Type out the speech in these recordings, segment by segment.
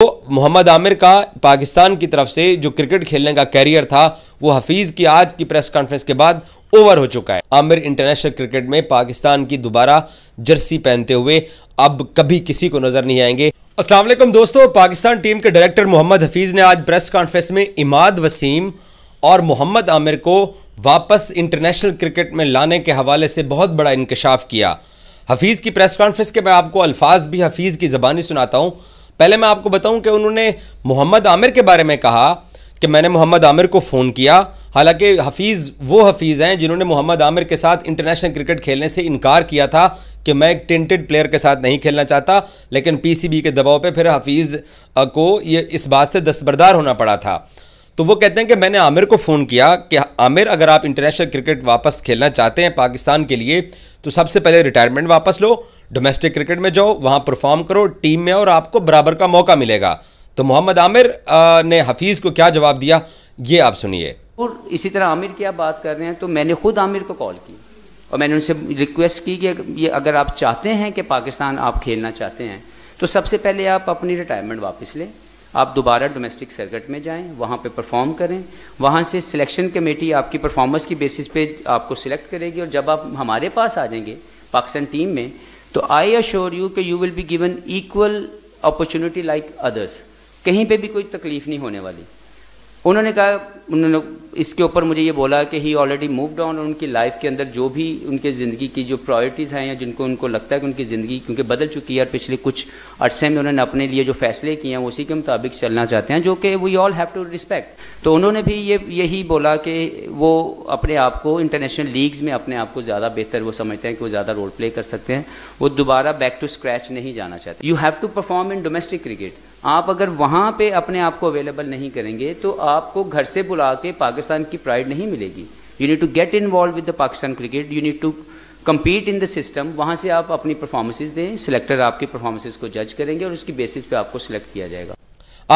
तो मोहम्मद आमिर का पाकिस्तान की तरफ से जो क्रिकेट खेलने का कैरियर था वो हफीज़ की आज की प्रेस कॉन्फ्रेंस के बाद ओवर हो चुका है आमिर इंटरनेशनल क्रिकेट में पाकिस्तान की दोबारा जर्सी पहनते हुए अब कभी किसी को नज़र नहीं आएंगे असला दोस्तों पाकिस्तान टीम के डायरेक्टर मोहम्मद हफीज़ ने आज प्रेस कॉन्फ्रेंस में इमाद वसीम और मोहम्मद आमिर को वापस इंटरनेशनल क्रिकेट में लाने के हवाले से बहुत बड़ा इंकशाफ किया हफीज़ की प्रेस कॉन्फ्रेंस के मैं आपको अल्फाज भी हफीज़ की ज़बानी सुनाता हूँ पहले मैं आपको बताऊं कि उन्होंने मोहम्मद आमिर के बारे में कहा कि मैंने मोहम्मद आमिर को फ़ोन किया हालांकि हफीज़ वो हफीज़ हैं जिन्होंने मोहम्मद आमिर के साथ इंटरनेशनल क्रिकेट खेलने से इनकार किया था कि मैं एक टेंटेड प्लेयर के साथ नहीं खेलना चाहता लेकिन पीसीबी के दबाव पे फिर हफीज़ को ये इस बात से दस्तबरदार होना पड़ा था तो वो कहते हैं कि मैंने आमिर को फ़ोन किया कि आमिर अगर आप इंटरनेशनल क्रिकेट वापस खेलना चाहते हैं पाकिस्तान के लिए तो सबसे पहले रिटायरमेंट वापस लो डोमेस्टिक क्रिकेट में जाओ वहाँ परफॉर्म करो टीम में और आपको बराबर का मौका मिलेगा तो मोहम्मद आमिर ने हफीज़ को क्या जवाब दिया ये आप सुनिए और इसी तरह आमिर की आप बात कर रहे हैं तो मैंने खुद आमिर को कॉल की और मैंने उनसे रिक्वेस्ट की कि ये अगर आप चाहते हैं कि पाकिस्तान आप खेलना चाहते हैं तो सबसे पहले आप अपनी रिटायरमेंट वापस लें आप दोबारा डोमेस्टिक सर्किट में जाएं वहाँ पे परफॉर्म करें वहाँ से सिलेक्शन कमेटी आपकी परफॉर्मेंस की बेसिस पे आपको सिलेक्ट करेगी और जब आप हमारे पास आ जाएंगे पाकिस्तान टीम में तो आई अश्योर यू कि you will be given equal opportunity like others कहीं पे भी कोई तकलीफ नहीं होने वाली उन्होंने कहा उन्होंने इसके ऊपर मुझे ये बोला कि ही ऑलरेडी मूव ऑन और उनकी लाइफ के अंदर जो भी उनके ज़िंदगी की जो प्रायोरिटीज़ हैं या जिनको उनको लगता है कि उनकी ज़िंदगी क्योंकि बदल चुकी है और पिछले कुछ अरसे में उन्होंने अपने लिए जो फैसले किए हैं उसी के मुताबिक चलना चाहते हैं जो कि we all have to respect तो उन्होंने भी ये यही बोला कि वो अपने आप को इंटरनेशनल लीग्स में अपने आप को ज़्यादा बेहतर वो समझते हैं कि वो ज़्यादा रोल प्ले कर सकते हैं वो दोबारा बैक टू स्क्रैच नहीं जाना चाहते you have to perform in domestic cricket आप अगर वहां पे अपने आप को अवेलेबल नहीं करेंगे तो आपको घर से बुला के पाकिस्तान की प्राइड नहीं मिलेगी you need to get involve with the Pakistan cricket you need to compete in the system वहाँ से आप अपनी परफॉर्मेंसेज दें सिलेक्टर आपकी परफॉर्मेंसेज को जज करेंगे और उसकी बेसिस पे आपको सिलेक्ट किया जाएगा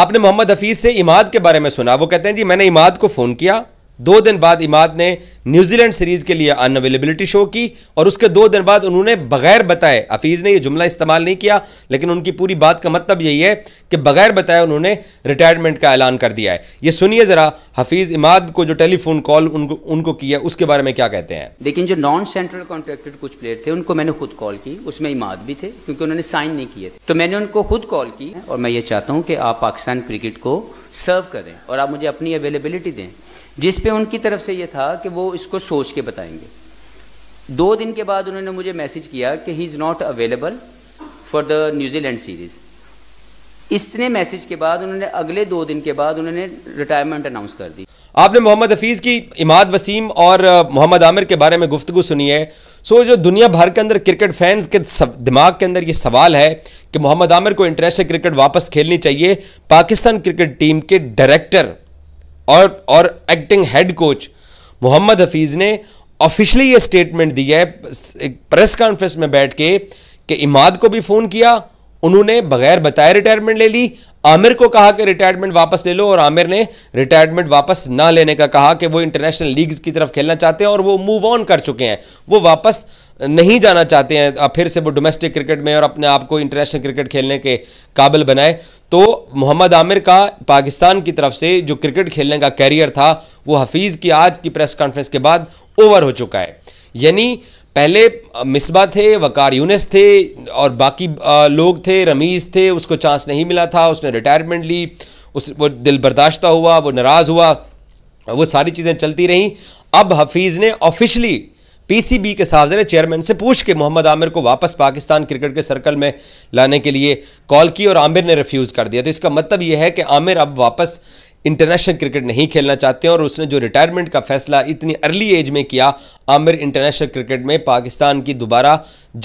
आपने मोहम्मद हफीज़ से इमाद के बारे में सुना वो कहते हैं जी मैंने इमाद को फ़ोन किया दो दिन बाद इमाद ने न्यूजीलैंड सीरीज़ के लिए अन अवेलेबिलिटी शो की और उसके दो दिन बाद उन्होंने बगैर बताए हफीज़ ने यह जुमला इस्तेमाल नहीं किया लेकिन उनकी पूरी बात का मतलब यही है कि बगैर बताए उन्होंने रिटायरमेंट का ऐलान कर दिया है ये सुनिए ज़रा हफीज़ इमाद को जो टेलीफोन कॉल उनको उनको किया उसके बारे में क्या कहते हैं लेकिन जो नॉन सेंट्रल कॉन्ट्रेक्टेड कुछ प्लेयर थे उनको मैंने खुद कॉल की उसमें इमाद भी थे क्योंकि उन्होंने साइन नहीं किए तो मैंने उनको खुद कॉल की और मैं ये चाहता हूँ कि आप पाकिस्तान क्रिकेट को सर्व करें और आप मुझे अपनी अवेलेबिलिटी दें जिस पे उनकी तरफ से ये था कि वो इसको सोच के बताएंगे दो दिन के बाद उन्होंने मुझे मैसेज किया कि he is not available for the New Zealand series इतने मैसेज के बाद उन्होंने अगले दो दिन के बाद उन्होंने रिटायरमेंट अनाउंस कर दी आपने मोहम्मद हफीज़ की इमाद वसीम और मोहम्मद आमिर के बारे में गुफ्तु सुनी है सो जो दुनिया भर के अंदर क्रिकेट फैंस के दिमाग के अंदर ये सवाल है कि मोहम्मद आमिर को इंटरनेशनल क्रिकेट वापस खेलनी चाहिए पाकिस्तान क्रिकेट टीम के डायरेक्टर और और acting head coach Mohammad Hafeez ने ऑफिशियली ये स्टेटमेंट दी है एक प्रेस कॉन्फ्रेंस में बैठ के कि इमाद को भी फ़ोन किया उन्होंने बगैर बताए रिटायरमेंट ले ली आमिर को कहा कि रिटायरमेंट वापस ले लो और आमिर ने रिटायरमेंट वापस ना लेने का कहा कि वो इंटरनेशनल लीग्स की तरफ खेलना चाहते हैं और वो मूव ऑन कर चुके हैं वो वापस नहीं जाना चाहते हैं फिर से वो डोमेस्टिक क्रिकेट में और अपने आप को इंटरनेशनल क्रिकेट खेलने के काबिल बनाए तो मोहम्मद आमिर का पाकिस्तान की तरफ से जो क्रिकेट खेलने का कैरियर था वो हफीज़ की आज की प्रेस कॉन्फ्रेंस के बाद ओवर हो चुका है यानी पहले मिसबा थे वकार यूनिस थे और बाकी लोग थे रमीज़ थे उसको चांस नहीं मिला था उसने रिटायरमेंट ली उस वो दिल बर्दाश्ता हुआ वो नाराज़ हुआ वो सारी चीज़ें चलती रहीं अब हफीज़ ने ऑफिशली पीसीबी के साहब चेयरमैन से पूछ के मोहम्मद आमिर को वापस पाकिस्तान क्रिकेट के सर्कल में लाने के लिए कॉल की और आमिर ने रिफ्यूज़ कर दिया तो इसका मतलब यह है कि आमिर अब वापस इंटरनेशनल क्रिकेट नहीं खेलना चाहते हैं और उसने जो रिटायरमेंट का फैसला इतनी अर्ली एज में किया आमिर इंटरनेशनल क्रिकेट में पाकिस्तान की दोबारा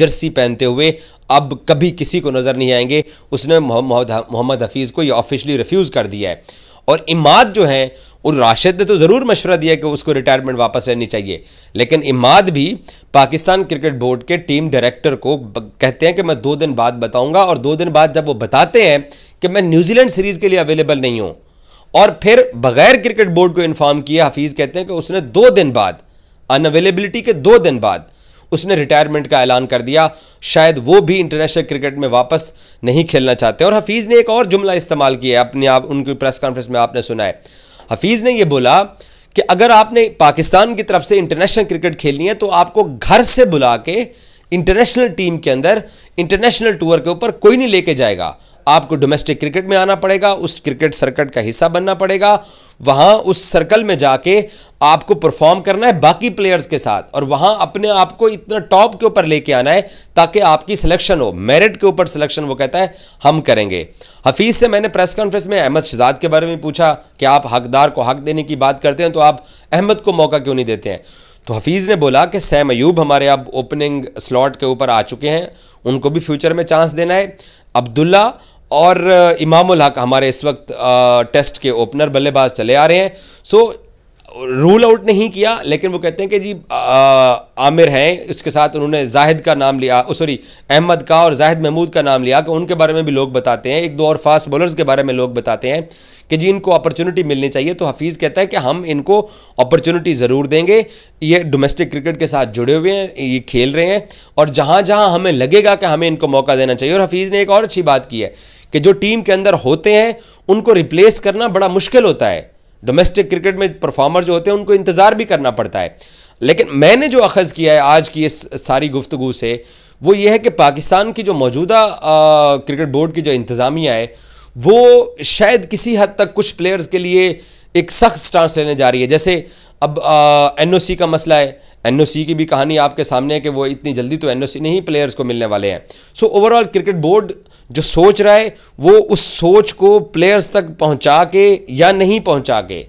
जर्सी पहनते हुए अब कभी किसी को नज़र नहीं आएंगे उसने मोहम्मद हफीज़ को यह ऑफिशली रिफ्यूज़ कर दिया है और इमाद जो हैं उन राशिद ने तो ज़रूर मशवरा दिया कि उसको रिटायरमेंट वापस लेनी चाहिए लेकिन इमाद भी पाकिस्तान क्रिकेट बोर्ड के टीम डायरेक्टर को कहते हैं कि मैं दो दिन बाद बताऊंगा और दो दिन बाद जब वो बताते हैं कि मैं न्यूजीलैंड सीरीज़ के लिए अवेलेबल नहीं हूँ और फिर बगैर क्रिकेट बोर्ड को इन्फॉर्म किया हफीज़ कहते हैं कि उसने दो दिन बाद अनअवेलेबिलिटी के दो दिन बाद उसने रिटायरमेंट का ऐलान कर दिया शायद वो भी इंटरनेशनल क्रिकेट में वापस नहीं खेलना चाहते और हफीज़ ने एक और जुमला इस्तेमाल किया अपने आप उनकी प्रेस कॉन्फ्रेंस में आपने सुना है हफीज़ ने यह बोला कि अगर आपने पाकिस्तान की तरफ से इंटरनेशनल क्रिकेट खेलनी है तो आपको घर से बुला के इंटरनेशनल टीम के अंदर इंटरनेशनल टूर के ऊपर कोई नहीं लेके जाएगा आपको डोमेस्टिक क्रिकेट में आना पड़ेगा उस क्रिकेट सर्कट का हिस्सा बनना पड़ेगा वहां उस सर्कल में जाके आपको परफॉर्म करना है बाकी प्लेयर्स के साथ और वहां अपने आप को इतना टॉप के ऊपर लेके आना है ताकि आपकी सिलेक्शन हो मेरिट के ऊपर सिलेक्शन वो कहता है हम करेंगे हफीज़ से मैंने प्रेस कॉन्फ्रेंस में अहमद शहजाद के बारे में पूछा कि आप हकदार को हक देने की बात करते हैं तो आप अहमद को मौका क्यों नहीं देते हैं तो हफीज़ ने बोला कि सैम अयूब हमारे अब ओपनिंग स्लॉट के ऊपर आ चुके हैं उनको भी फ्यूचर में चांस देना है अब्दुल्ला और इमामुल हक हमारे इस वक्त टेस्ट के ओपनर बल्लेबाज चले आ रहे हैं सो रूल आउट नहीं किया लेकिन वो कहते हैं कि जी आमिर हैं उसके साथ उन्होंने जाहिद का नाम लिया सॉरी अहमद का और जाहिद महमूद का नाम लिया कि उनके बारे में भी लोग बताते हैं एक दो और फास्ट बॉलर्स के बारे में लोग बताते हैं कि जी इनको अपॉर्चुनिटी मिलनी चाहिए तो हफीज़ कहता है कि हम इनको अपॉर्चुनिटी ज़रूर देंगे ये डोमेस्टिक क्रिकेट के साथ जुड़े हुए हैं ये खेल रहे हैं और जहाँ जहाँ हमें लगेगा कि हमें इनको मौका देना चाहिए और हफीज़ ने एक और अच्छी बात की है कि जो टीम के अंदर होते हैं उनको रिप्लेस करना बड़ा मुश्किल होता है डोमेस्टिक क्रिकेट में परफॉर्मर जो होते हैं उनको इंतज़ार भी करना पड़ता है लेकिन मैंने जो अखज़ किया है आज की इस सारी गुफ्तु से वो ये है कि पाकिस्तान की जो मौजूदा क्रिकेट बोर्ड की जो इंतज़ामिया है वो शायद किसी हद तक कुछ प्लेयर्स के लिए एक सख्त स्टांस लेने जा रही है जैसे अब एन का मसला है एन की भी कहानी आपके सामने है कि वो इतनी जल्दी तो एन नहीं प्लेयर्स को मिलने वाले हैं सो ओवरऑल क्रिकेट बोर्ड जो सोच रहा है वो उस सोच को प्लेयर्स तक पहुंचा के या नहीं पहुंचा के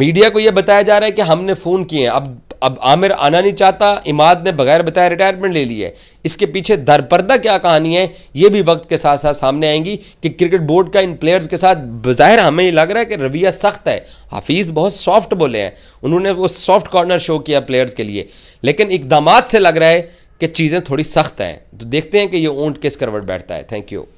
मीडिया को ये बताया जा रहा है कि हमने फ़ोन किए हैं अब अब आमिर आना नहीं चाहता इमाद ने बगैर बताए रिटायरमेंट ले ली है इसके पीछे दरपर्दा क्या कहानी है ये भी वक्त के साथ साथ सामने आएंगी कि क्रिकेट बोर्ड का इन प्लेयर्स के साथ बाहर हमें ये लग रहा है कि रवैया सख्त है हफीज़ बहुत सॉफ्ट बोले हैं उन्होंने वो सॉफ्ट कॉर्नर शो किया प्लेयर्स के लिए लेकिन इकदाम से लग रहा है कि चीज़ें थोड़ी सख्त हैं तो देखते हैं कि ये ऊँट किस करवट बैठता है थैंक यू